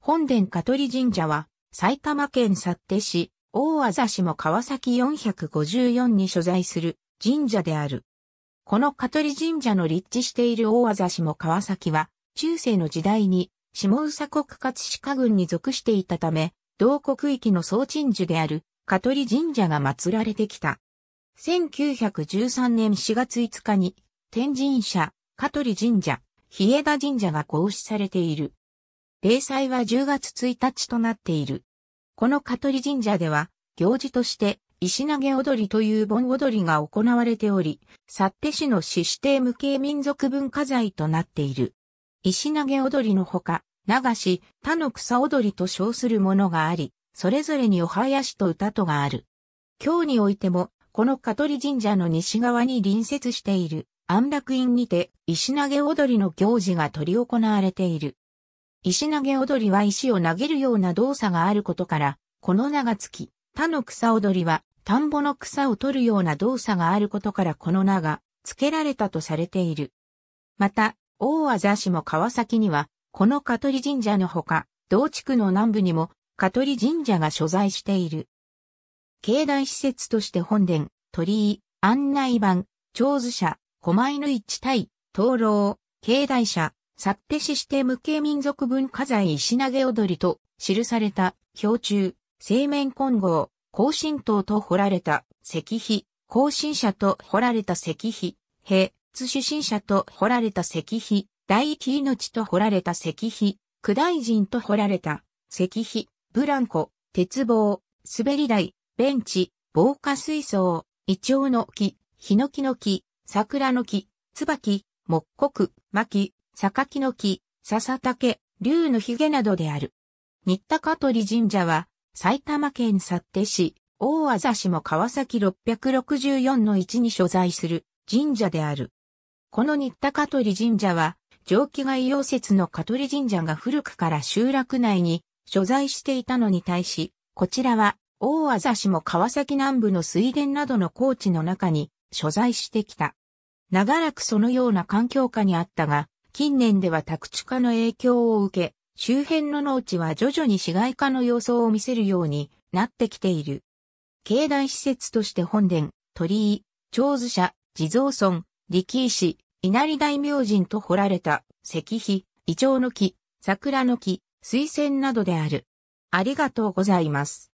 本殿香取神社は、埼玉県幸手市、大あ市も川崎454に所在する神社である。この香取神社の立地している大あ市も川崎は、中世の時代に、下宇佐国葛飾郡に属していたため、同国域の総鎮守である、香取神社が祀られてきた。1913年4月5日に、天神社、香取神社、日枝神社が合祀されている。例祭は10月1日となっている。この香取神社では、行事として、石投げ踊りという盆踊りが行われており、っ手市の市指定無形民族文化財となっている。石投げ踊りのほか、流し、他の草踊りと称するものがあり、それぞれにお囃子と歌とがある。今日においても、この香取神社の西側に隣接している安楽院にて石投げ踊りの行事が取り行われている。石投げ踊りは石を投げるような動作があることから、この名がつき、他の草踊りは田んぼの草を取るような動作があることからこの名が付けられたとされている。また、大和座市も川崎には、この香取神社のほか、同地区の南部にも香取神社が所在している。境内施設として本殿、鳥居、案内板、長寿社、狛犬一対、灯籠、境内社、サッテシして無形民族文化財石投踊りと記された標柱、青面混合、更新塔と彫られた石碑、更新者と彫られた石碑、平、津出身者と彫られた石碑、大一命と彫られた石碑、九大人と彫られた石碑、ブランコ、鉄棒、滑り台、ベンチ、防火水槽、イチョウの木、ヒノキの木、桜の木、椿、木刻、薪、榊の木、笹竹、竜の髭などである。新田香取神社は、埼玉県幸手市、大あ市も川崎664の置に所在する神社である。この新田香取神社は、蒸気外溶接の香取神社が古くから集落内に所在していたのに対し、こちらは、大あ市も川崎南部の水田などの高地の中に所在してきた。長らくそのような環境下にあったが、近年では宅地化の影響を受け、周辺の農地は徐々に市街化の様相を見せるようになってきている。境内施設として本殿、鳥居、長寿社、地蔵村、力石、稲荷大明神と掘られた石碑、イチョウの木、桜の木、水仙などである。ありがとうございます。